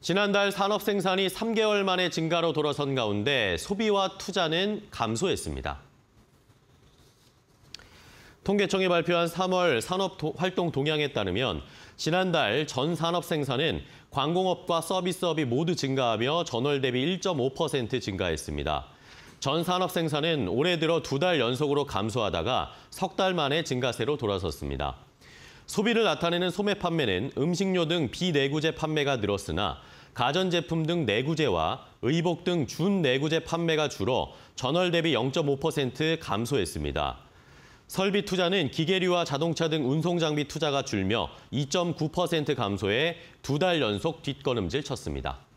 지난달 산업 생산이 3개월 만에 증가로 돌아선 가운데 소비와 투자는 감소했습니다. 통계청이 발표한 3월 산업 활동 동향에 따르면 지난달 전 산업 생산은 관공업과 서비스업이 모두 증가하며 전월 대비 1.5% 증가했습니다. 전 산업 생산은 올해 들어 두 달 연속으로 감소하다가 석 달 만에 증가세로 돌아섰습니다. 소비를 나타내는 소매 판매는 음식료 등 비내구재 판매가 늘었으나 가전제품 등 내구재와 의복 등 준내구재 판매가 줄어 전월 대비 0.5% 감소했습니다. 설비 투자는 기계류와 자동차 등 운송장비 투자가 줄며 2.9% 감소해 두 달 연속 뒷걸음질 쳤습니다.